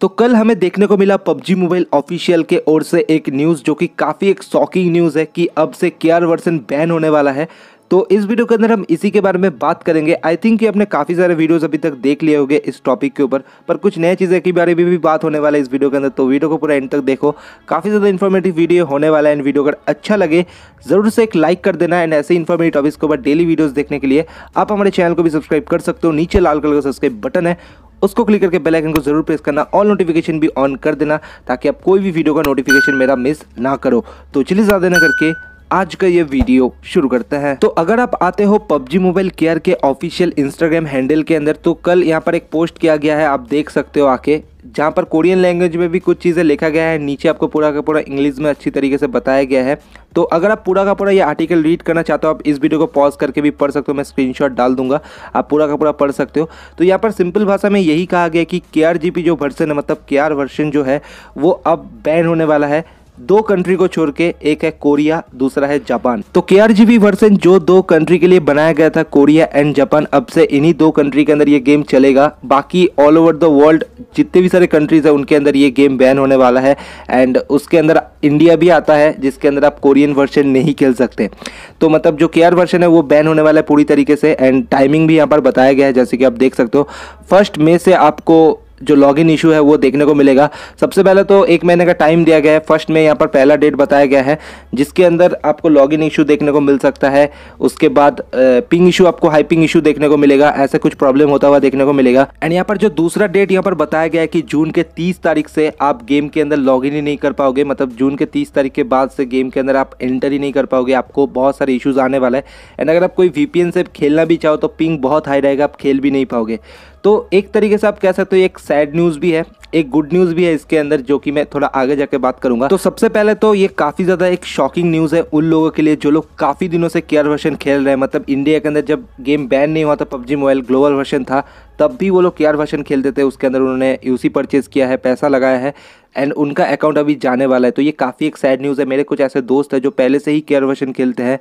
तो कल हमें देखने को मिला पबजी मोबाइल ऑफिशियल के ओर से एक न्यूज़ जो कि काफ़ी एक शॉकिंग न्यूज़ है कि अब से के वर्सन बैन होने वाला है तो इस वीडियो के अंदर हम इसी के बारे में बात करेंगे आई थिंक कि आपने काफ़ी सारे वीडियोस अभी तक देख लिए होंगे इस टॉपिक के ऊपर पर कुछ नए चीज़ें के बारे में भी, भी बात होने वाला है इस वीडियो के अंदर तो वीडियो को पूरा एंड तक देखो काफ़ी ज़्यादा इन्फॉर्मेटिव वीडियो होने वाला है एंड वीडियो अगर अच्छा लगे ज़रूर से एक लाइक कर देना एंड ऐसे इन्फॉर्मेटिव टॉपिक्स के ऊपर डेली वीडियोज़ देखने के लिए आप हमारे चैनल को भी सब्सक्राइब कर सकते हो नीचे लाल कलर का सब्सक्राइब बटन है उसको क्लिक करके बेल आइकन को जरूर प्रेस करना ऑल नोटिफिकेशन भी ऑन कर देना ताकि आप कोई भी वीडियो का नोटिफिकेशन मेरा मिस ना करो तो चलिए ज़्यादा ना करके आज का ये वीडियो शुरू करता है तो अगर आप आते हो पबजी मोबाइल केयर के ऑफिशियल इंस्टाग्राम हैंडल के अंदर तो कल यहाँ पर एक पोस्ट किया गया है आप देख सकते हो आके जहाँ पर कोरियन लैंग्वेज में भी कुछ चीज़ें लिखा गया है नीचे आपको पूरा का पूरा इंग्लिश में अच्छी तरीके से बताया गया है तो अगर आप पूरा का पूरा ये आर्टिकल रीड करना चाहते हो आप इस वीडियो को पॉज करके भी पढ़ सकते हो मैं स्क्रीनशॉट डाल दूंगा आप पूरा का पूरा पढ़ सकते हो तो यहाँ पर सिंपल भाषा में यही कहा गया कि के जो वर्सन है मतलब के वर्सन जो है वो अब बैन होने वाला है दो कंट्री को छोड़ के एक है कोरिया दूसरा है जापान तो के वर्जन जो दो कंट्री के लिए बनाया गया था कोरिया एंड जापान अब से इन्हीं दो कंट्री के अंदर ये गेम चलेगा बाकी ऑल ओवर द वर्ल्ड जितने भी सारे कंट्रीज हैं उनके अंदर ये गेम बैन होने वाला है एंड उसके अंदर इंडिया भी आता है जिसके अंदर आप कोरियन वर्जन नहीं खेल सकते तो मतलब जो के वर्जन है वो बैन होने वाला है पूरी तरीके से एंड टाइमिंग भी यहाँ पर बताया गया है जैसे कि आप देख सकते हो फर्स्ट मे से आपको जो लॉगिन इशू है वो देखने को मिलेगा सबसे पहले तो एक महीने का टाइम दिया गया है फर्स्ट में यहाँ पर पहला डेट बताया गया है जिसके अंदर आपको लॉगिन इशू देखने को मिल सकता है उसके बाद पिंग इशू आपको हाइपिंग इशू देखने को मिलेगा ऐसे कुछ प्रॉब्लम होता हुआ देखने को मिलेगा एंड यहाँ पर जो दूसरा डेट यहाँ पर बताया गया है कि जून के तीस तारीख से आप गेम के अंदर लॉग ही नहीं कर पाओगे मतलब जून के तीस तारीख के बाद से गेम के अंदर आप एंटर ही नहीं कर पाओगे आपको बहुत सारे इशूज़ आने वाला है एंड अगर आप कोई वी से खेलना भी चाहो तो पिंग बहुत हाई रहेगा आप खेल भी नहीं पाओगे तो एक तरीके से आप कह सकते हो एक सैड न्यूज़ भी है एक गुड न्यूज़ भी है इसके अंदर जो कि मैं थोड़ा आगे जाके बात करूंगा तो सबसे पहले तो ये काफ़ी ज़्यादा एक शॉकिंग न्यूज़ है उन लोगों के लिए जो लोग काफ़ी दिनों से केयर वर्षन खेल रहे हैं मतलब इंडिया के अंदर जब गेम बैन नहीं हुआ था पबजी मोबाइल ग्लोबल वर्षन था तब भी वो लोग के आर खेलते थे उसके अंदर उन्होंने यूसी परचेज़ किया है पैसा लगाया है एंड उनका अकाउंट अभी जाने वाला है तो ये काफ़ी एक सैड न्यूज़ है मेरे कुछ ऐसे दोस्त हैं जो पहले से ही केयर वर्षन खेलते हैं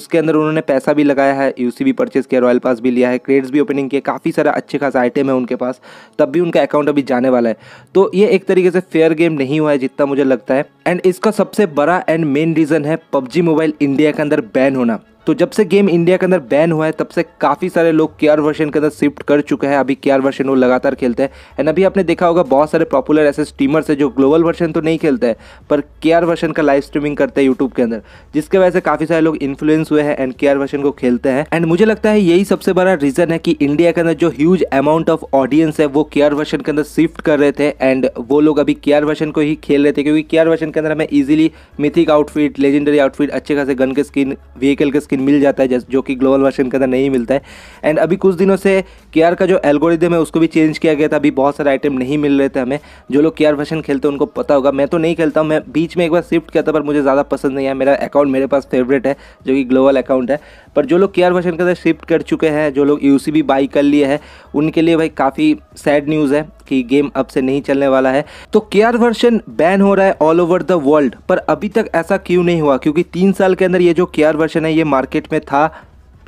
उसके अंदर उन्होंने पैसा भी लगाया है यू भी परचेज़ किया रॉयल पास भी लिया है क्रेड्स भी ओपनिंग किए काफ़ी सारा अच्छे खास आइटम है उनके पास तब भी उनका अकाउंट अभी जाने वाला है तो ये एक तरीके से फेयर गेम नहीं हुआ है जितना मुझे लगता है एंड इसका सबसे बड़ा एंड मेन रीज़न है पबजी मोबाइल इंडिया के अंदर बैन होना तो जब से गेम इंडिया के अंदर बैन हुआ है तब से काफ़ी सारे लोग के वर्जन के अंदर शिफ्ट कर चुके हैं अभी के वर्जन वो लगातार खेलते हैं एंड अभी आपने देखा होगा बहुत सारे पॉपुलर ऐसे स्ट्रीमर्स हैं जो ग्लोबल वर्जन तो नहीं खेलते हैं पर के वर्जन का लाइव स्ट्रीमिंग करते हैं यूट्यूब के अंदर जिसके वजह से काफ़ी सारे लोग इन्फ्लुएंस हुए हैं एंड के वर्जन को खेलते हैं एंड मुझे लगता है यही सबसे बड़ा रीज़न है कि इंडिया के अंदर जो ह्यूज अमाउंट ऑफ ऑडियंस है वो के वर्जन के अंदर शिफ्ट कर रहे थे एंड वो लोग अभी के वर्जन को ही खेल रहे थे क्योंकि के वर्जन के अंदर हमें easily mythic outfit legendary outfit अच्छे खासे गन के स्किन व्हीकल के स्किन मिल जाता है जो कि ग्लोबल वर्जन के अंदर नहीं मिलता है एंड अभी कुछ दिनों से के का जो एल्गोरिदम है उसको भी चेंज किया गया था अभी बहुत सारे आइटम नहीं मिल रहे थे हमें जो लोग के वर्जन खेलते हैं उनको पता होगा मैं तो नहीं खेलता हूँ मैं बीच में एक बार शिफ्ट किया था पर मुझे ज़्यादा पसंद नहीं है मेरा अकाउंट मेरे पास फेवरेट है जो कि ग्लोबल अकाउंट है पर जो लोग के आर वर्षन के अंदर शिफ्ट कर चुके हैं जो लोग यू बाई कर लिए हैं उनके लिए भाई काफ़ी सैड न्यूज़ है कि गेम अब से नहीं चलने वाला है तो के वर्जन बैन हो रहा है ऑल ओवर द वर्ल्ड पर अभी तक ऐसा क्यों नहीं हुआ क्योंकि तीन साल के अंदर ये जो के वर्जन है ये मार्केट में था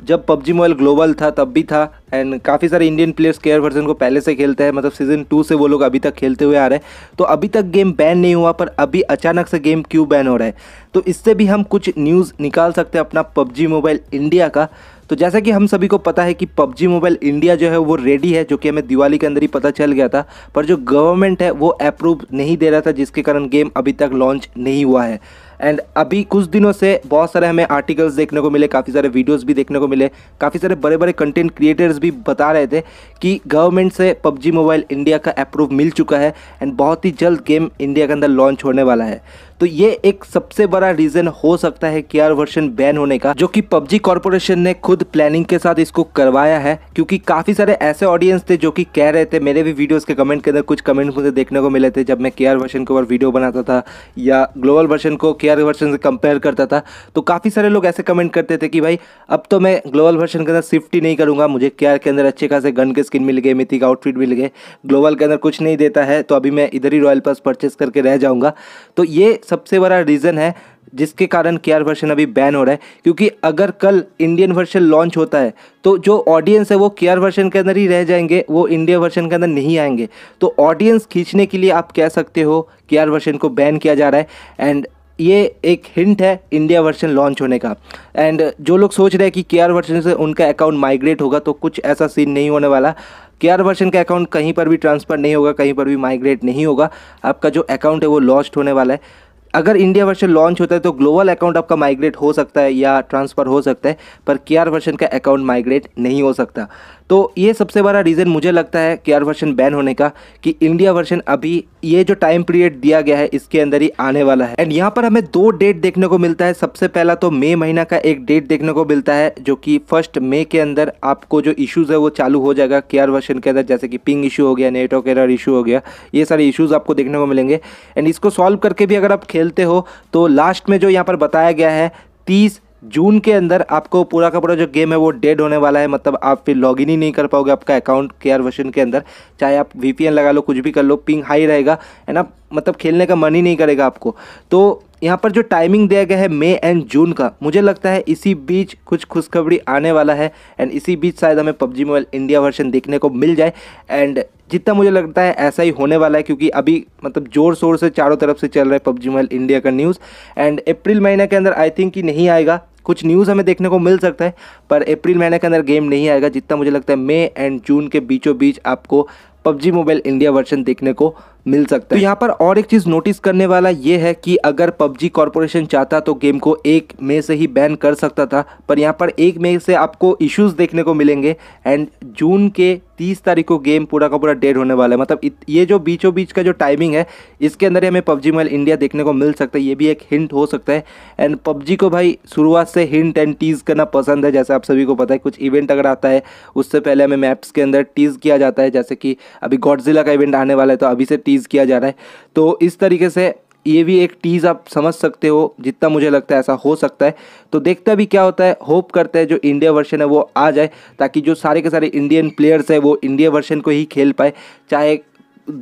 जब पबजी मोबाइल ग्लोबल था तब भी था एंड काफ़ी सारे इंडियन प्लेयर्स केयर वर्जन को पहले से खेलते हैं मतलब सीज़न टू से वो लोग अभी तक खेलते हुए आ रहे हैं तो अभी तक गेम बैन नहीं हुआ पर अभी अचानक से गेम क्यों बैन हो रहा है तो इससे भी हम कुछ न्यूज़ निकाल सकते हैं अपना पबजी मोबाइल इंडिया का तो जैसा कि हम सभी को पता है कि पबजी मोबाइल इंडिया जो है वो रेडी है जो कि हमें दिवाली के अंदर ही पता चल गया था पर जो गवर्नमेंट है वो अप्रूव नहीं दे रहा था जिसके कारण गेम अभी तक लॉन्च नहीं हुआ है एंड अभी कुछ दिनों से बहुत सारे हमें आर्टिकल्स देखने को मिले काफ़ी सारे वीडियोस भी देखने को मिले काफ़ी सारे बड़े बड़े कंटेंट क्रिएटर्स भी बता रहे थे कि गवर्नमेंट से पबजी मोबाइल इंडिया का अप्रूव मिल चुका है एंड बहुत ही जल्द गेम इंडिया के अंदर लॉन्च होने वाला है तो ये एक सबसे बड़ा रीजन हो सकता है के वर्जन बैन होने का जो कि पबजी कॉर्पोरेशन ने खुद प्लानिंग के साथ इसको करवाया है क्योंकि काफी सारे ऐसे ऑडियंस थे जो कि कह रहे थे मेरे भी वीडियोस के कमेंट के अंदर कुछ कमेंट मुझे देखने को मिले थे जब मैं के वर्षन के ऊपर वीडियो बनाता था या ग्लोबल वर्षन को के वर्षन से कंपेयर करता था तो काफी सारे लोग ऐसे कमेंट करते थे कि भाई अब तो मैं ग्लोबल वर्षन के अंदर शिफ्ट ही नहीं करूंगा मुझे के के अंदर अच्छे खासे गन के स्किन मिल गए मिथिक आउटफिट मिल गए ग्लोबल के अंदर कुछ नहीं देता है तो अभी मैं इधर ही रॉयल पास परचेस करके रह जाऊंगा तो ये सबसे बड़ा रीज़न है जिसके कारण के आर वर्षन अभी बैन हो रहा है क्योंकि अगर कल इंडियन वर्षन लॉन्च होता है तो जो ऑडियंस है वो के आर वर्षन के अंदर ही रह जाएंगे वो इंडिया वर्षन के अंदर नहीं आएंगे तो ऑडियंस खींचने के लिए आप कह सकते हो के आर वर्षन को बैन किया जा रहा है एंड ये एक हिंट है इंडिया वर्जन लॉन्च होने का एंड जो लोग सोच रहे हैं कि के आर वर्जन से उनका अकाउंट माइग्रेट होगा तो कुछ ऐसा सीन नहीं होने वाला के आर वर्जन का अकाउंट कहीं पर भी ट्रांसफ़र नहीं होगा कहीं पर भी माइग्रेट नहीं होगा आपका जो अकाउंट है वो लॉस्ट होने वाला है अगर इंडिया वर्जन लॉन्च होता है तो ग्लोबल अकाउंट आपका माइग्रेट हो सकता है या ट्रांसफ़र हो सकता है पर के आर वर्जन का अकाउंट माइग्रेट नहीं हो सकता तो ये सबसे बड़ा रीज़न मुझे लगता है के आर वर्षन बैन होने का कि इंडिया वर्षन अभी ये जो टाइम पीरियड दिया गया है इसके अंदर ही आने वाला है एंड यहाँ पर हमें दो डेट देखने को मिलता है सबसे पहला तो मई महीना का एक डेट देखने को मिलता है जो कि फर्स्ट मई के अंदर आपको जो इशूज़ है वो चालू हो जाएगा के आर वर्षन के अंदर जैसे कि पिंग इशू हो गया नेटवर्क एरर इशू हो गया ये सारे इशूज़ आपको देखने को मिलेंगे एंड इसको सॉल्व करके भी अगर आप खेलते हो तो लास्ट में जो यहाँ पर बताया गया है तीस जून के अंदर आपको पूरा का पूरा जो गेम है वो डेड होने वाला है मतलब आप फिर लॉग ही नहीं कर पाओगे आपका अकाउंट आर वर्जन के अंदर चाहे आप वीपीएन लगा लो कुछ भी कर लो पिंग हाई रहेगा है ना मतलब खेलने का मन ही नहीं करेगा आपको तो यहाँ पर जो टाइमिंग दिया गया है मई एंड जून का मुझे लगता है इसी बीच कुछ खुशखबरी आने वाला है एंड इसी बीच शायद हमें पबजी मोबाइल इंडिया वर्जन देखने को मिल जाए एंड जितना मुझे लगता है ऐसा ही होने वाला है क्योंकि अभी मतलब ज़ोर शोर से चारों तरफ से चल रहा है पबजी मोबाइल इंडिया का न्यूज़ एंड अप्रैल महीने के अंदर आई थिंक कि नहीं आएगा कुछ न्यूज़ हमें देखने को मिल सकता है पर अप्रैल महीने के अंदर गेम नहीं आएगा जितना मुझे लगता है मई एंड जून के बीचों बीच आपको पबजी मोबाइल इंडिया वर्जन देखने को मिल सकता तो है तो यहाँ पर और एक चीज़ नोटिस करने वाला ये है कि अगर पबजी कॉरपोरेशन चाहता तो गेम को एक मई से ही बैन कर सकता था पर यहाँ पर एक मई से आपको इश्यूज़ देखने को मिलेंगे एंड जून के तीस तारीख को गेम पूरा का पूरा डेड होने वाला है मतलब ये जो बीचों बीच का जो टाइमिंग है इसके अंदर ही हमें पबजी मोबाइल इंडिया देखने को मिल सकता है ये भी एक हिंट हो सकता है एंड पबजी को भाई शुरुआत से हिंट एंड टीज़ करना पसंद है जैसे आप सभी को पता है कुछ इवेंट अगर आता है उससे पहले हमें मैप्स के अंदर टीज़ किया जाता है जैसे कि अभी गॉडजिला का इवेंट आने वाला है तो अभी से टीज टीज़ किया जा रहा है तो इस तरीके से ये भी एक टीज़ आप समझ सकते हो जितना मुझे लगता है ऐसा हो सकता है तो देखते भी क्या होता है होप करते हैं जो इंडिया वर्षन है वो आ जाए ताकि जो सारे के सारे इंडियन प्लेयर्स हैं वो इंडिया वर्षन को ही खेल पाए चाहे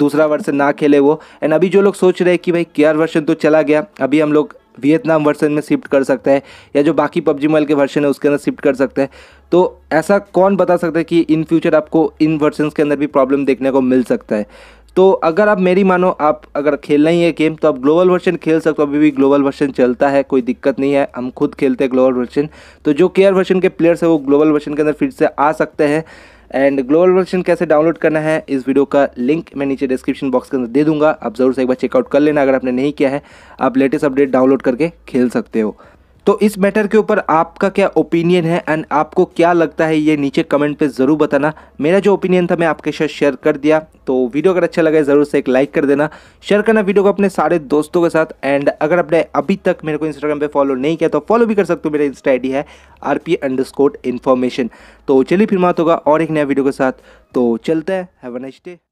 दूसरा वर्षन ना खेले वो एंड अभी जो लोग सोच रहे हैं कि भाई के वर्षन तो चला गया अभी हम लोग वियतनाम वर्सन में शिफ्ट कर सकते हैं या जो बाकी पबजी मोबाइल के वर्षन है उसके अंदर शिफ्ट कर सकते हैं तो ऐसा कौन बता सकता है कि इन फ्यूचर आपको इन वर्जन के अंदर भी प्रॉब्लम देखने को मिल सकता है तो अगर आप मेरी मानो आप अगर खेलना ही है गेम तो आप ग्लोबल वर्जन खेल सकते हो अभी भी ग्लोबल वर्जन चलता है कोई दिक्कत नहीं है हम खुद खेलते हैं ग्लोबल वर्जन तो जो केयर वर्जन के प्लेयर्स हैं वो ग्लोबल वर्जन के अंदर फिर से आ सकते हैं एंड ग्लोबल वर्जन कैसे डाउनलोड करना है इस वीडियो का लिंक मैं नीचे डिस्क्रिप्शन बॉक्स के अंदर दे दूंगा आप ज़रूर से एक बार चेकआउट कर लेना अगर आपने नहीं किया है आप लेटेस्ट अपडेट डाउनलोड करके खेल सकते हो तो इस मैटर के ऊपर आपका क्या ओपिनियन है एंड आपको क्या लगता है ये नीचे कमेंट पे ज़रूर बताना मेरा जो ओपिनियन था मैं आपके साथ शेयर कर दिया तो वीडियो अगर अच्छा लगा ज़रूर से एक लाइक कर देना शेयर करना वीडियो को अपने सारे दोस्तों के साथ एंड अगर आपने अभी तक मेरे को इंस्टाग्राम पे फॉलो नहीं किया तो फॉलो भी कर सकते हो मेरा इंस्टा आई है आर पी इन्फॉर्मेशन तो चलिए फिर बात होगा और एक नया वीडियो के साथ तो चलते हैं हैव अ डे